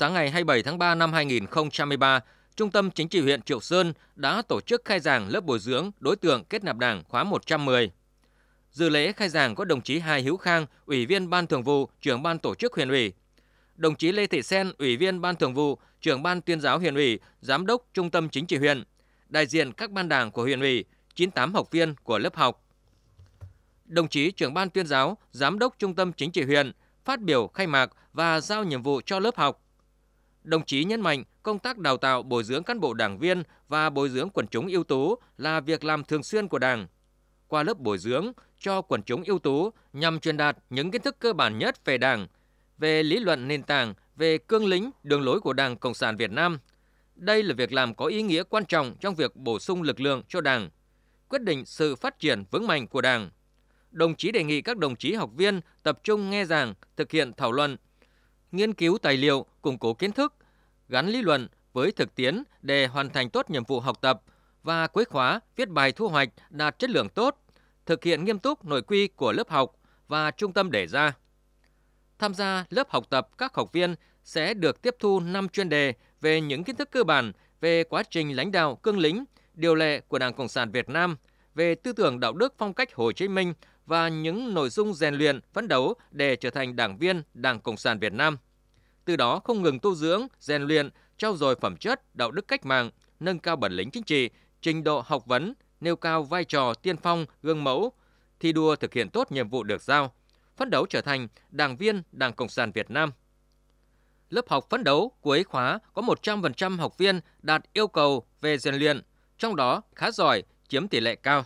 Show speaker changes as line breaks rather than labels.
sáng ngày 27 tháng 3 năm 2023, Trung tâm Chính trị huyện Triệu Sơn đã tổ chức khai giảng lớp bồi dưỡng đối tượng kết nạp đảng khóa 110. Dự lễ khai giảng có đồng chí Hai Hiếu Khang, Ủy viên Ban Thường vụ, Trưởng ban Tổ chức huyện ủy, đồng chí Lê Thị Sen, Ủy viên Ban Thường vụ, Trưởng ban Tuyên giáo huyện ủy, Giám đốc Trung tâm Chính trị huyện, đại diện các ban đảng của huyện ủy, 98 học viên của lớp học. Đồng chí Trưởng ban Tuyên giáo, Giám đốc Trung tâm Chính trị huyện phát biểu khai mạc và giao nhiệm vụ cho lớp học Đồng chí nhấn mạnh công tác đào tạo bồi dưỡng cán bộ đảng viên và bồi dưỡng quần chúng ưu tú là việc làm thường xuyên của Đảng. Qua lớp bồi dưỡng cho quần chúng ưu tú nhằm truyền đạt những kiến thức cơ bản nhất về Đảng, về lý luận nền tảng, về cương lĩnh, đường lối của Đảng Cộng sản Việt Nam. Đây là việc làm có ý nghĩa quan trọng trong việc bổ sung lực lượng cho Đảng, quyết định sự phát triển vững mạnh của Đảng. Đồng chí đề nghị các đồng chí học viên tập trung nghe giảng, thực hiện thảo luận, nghiên cứu tài liệu, củng cố kiến thức, gắn lý luận với thực tiễn để hoàn thành tốt nhiệm vụ học tập và cuối khóa viết bài thu hoạch đạt chất lượng tốt, thực hiện nghiêm túc nội quy của lớp học và trung tâm đề ra. Tham gia lớp học tập các học viên sẽ được tiếp thu 5 chuyên đề về những kiến thức cơ bản về quá trình lãnh đạo cương lĩnh, điều lệ của Đảng Cộng sản Việt Nam, về tư tưởng đạo đức phong cách Hồ Chí Minh và những nội dung rèn luyện, phấn đấu để trở thành đảng viên Đảng Cộng sản Việt Nam. Từ đó không ngừng tu dưỡng, rèn luyện, trau dồi phẩm chất, đạo đức cách mạng, nâng cao bản lĩnh chính trị, trình độ học vấn, nêu cao vai trò tiên phong, gương mẫu, thi đua thực hiện tốt nhiệm vụ được giao, phấn đấu trở thành đảng viên Đảng Cộng sản Việt Nam. Lớp học phấn đấu cuối khóa có 100% học viên đạt yêu cầu về rèn luyện, trong đó khá giỏi chiếm tỷ lệ cao.